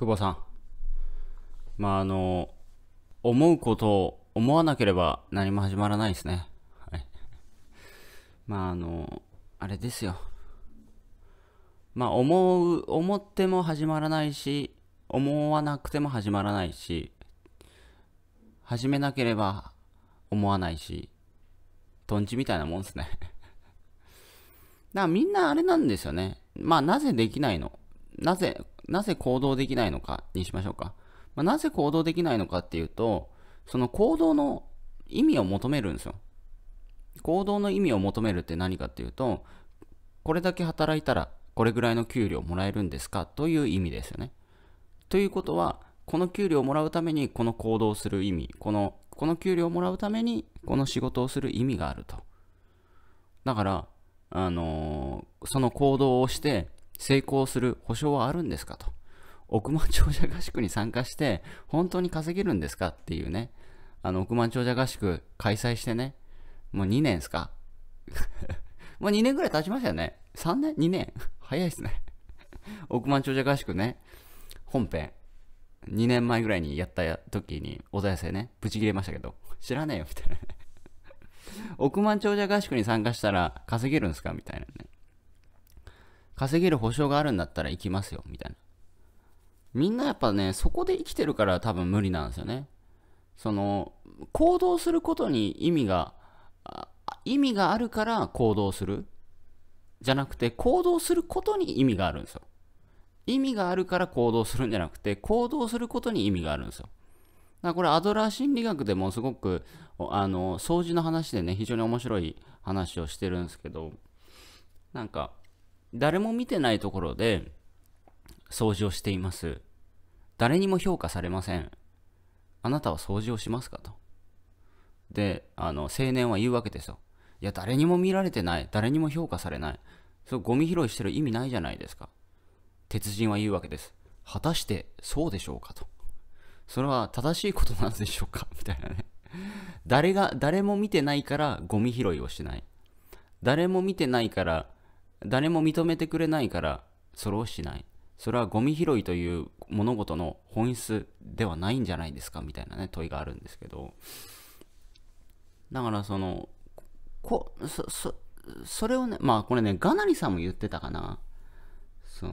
久保さん。まあ、あの、思うことを思わなければ何も始まらないですね。はい。まあ、あの、あれですよ。まあ、思う、思っても始まらないし、思わなくても始まらないし、始めなければ思わないし、とんちみたいなもんですねだからみんなあれなんですよね。まあ、なぜできないのなぜなぜ行動できないのかにしましょうか。まあ、なぜ行動できないのかっていうと、その行動の意味を求めるんですよ。行動の意味を求めるって何かっていうと、これだけ働いたらこれぐらいの給料もらえるんですかという意味ですよね。ということは、この給料をもらうためにこの行動をする意味、この、この給料をもらうためにこの仕事をする意味があると。だから、あのー、その行動をして、成功する保証はあるんですかと。億万長者合宿に参加して、本当に稼げるんですかっていうね。あの、億万長者合宿開催してね。もう2年ですか もう2年ぐらい経ちましたよね。3年 ?2 年 早いっすね億万長者合宿ね。本編。2年前ぐらいにやった時に、小田先生ね、ブチ切れましたけど、知らねえよ、みたいな。億万長者合宿に参加したら稼げるんですかみたいなね。稼げる保証があるんだったら行きますよ、みたいな。みんなやっぱね、そこで生きてるから多分無理なんですよね。その、行動することに意味が、意味があるから行動する。じゃなくて、行動することに意味があるんですよ。意味があるから行動するんじゃなくて、行動することに意味があるんですよ。だからこれ、アドラー心理学でもすごく、あの、掃除の話でね、非常に面白い話をしてるんですけど、なんか、誰も見てないところで掃除をしています。誰にも評価されません。あなたは掃除をしますかと。で、あの、青年は言うわけですよ。いや、誰にも見られてない。誰にも評価されない。そう、ゴミ拾いしてる意味ないじゃないですか。鉄人は言うわけです。果たしてそうでしょうかと。それは正しいことなんでしょうか みたいなね。誰が、誰も見てないからゴミ拾いをしない。誰も見てないから誰も認めてくれないからそれをしないそれはゴミ拾いという物事の本質ではないんじゃないですかみたいなね問いがあるんですけどだからそのこそそそれをねまあこれねガナリさんも言ってたかなその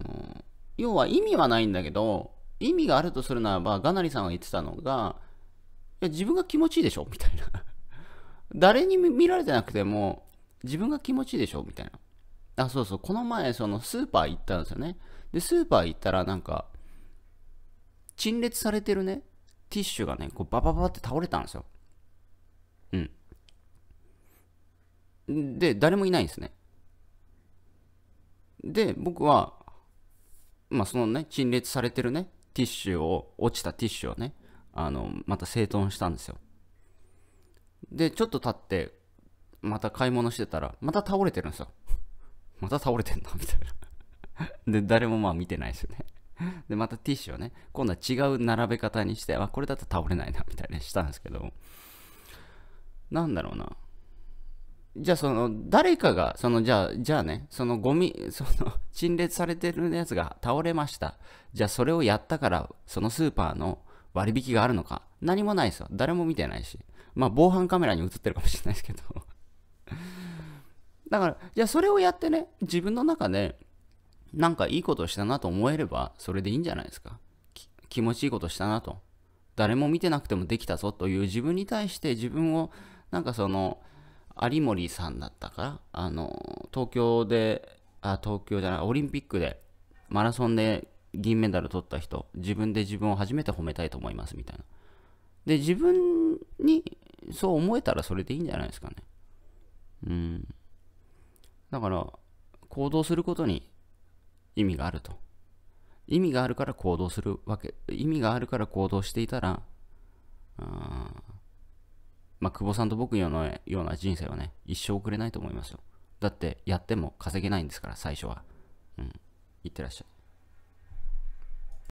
要は意味はないんだけど意味があるとするならばガナリさんが言ってたのがいや自分が気持ちいいでしょみたいな誰に見られてなくても自分が気持ちいいでしょみたいなあ、そうそう、この前、そのスーパー行ったんですよね。で、スーパー行ったら、なんか、陳列されてるね、ティッシュがね、こう、バババって倒れたんですよ。うん。で、誰もいないんですね。で、僕は、まあ、そのね、陳列されてるね、ティッシュを、落ちたティッシュをね、あの、また整頓したんですよ。で、ちょっと経って、また買い物してたら、また倒れてるんですよ。また倒れてんな、みたいな で、誰もまあ見てないですよねで、またティッシュをね、今度は違う並べ方にして、あ、これだと倒れないな、みたいにしたんですけど、なんだろうな。じゃあその誰かがそのじゃあじゃあねそのゴミその陳列されてるやつが倒れましたじゃあそれをやったからそのスーパーの割引があるのか何もないですよ誰も見てないしまあ防犯カメラに映ってるかもしれないですけどだから、じゃあそれをやってね、自分の中で、なんかいいことしたなと思えれば、それでいいんじゃないですか。気持ちいいことしたなと。誰も見てなくてもできたぞという自分に対して自分を、なんかその、有森さんだったから、あの、東京で、あ、東京じゃない、オリンピックで、マラソンで銀メダル取った人、自分で自分を初めて褒めたいと思いますみたいな。で、自分にそう思えたらそれでいいんじゃないですかね。うん。だから、行動することに意味があると。意味があるから行動するわけ、意味があるから行動していたら、あまあ、久保さんと僕よのような人生はね、一生遅れないと思いますよ。だって、やっても稼げないんですから、最初は。うん。いってらっしゃい。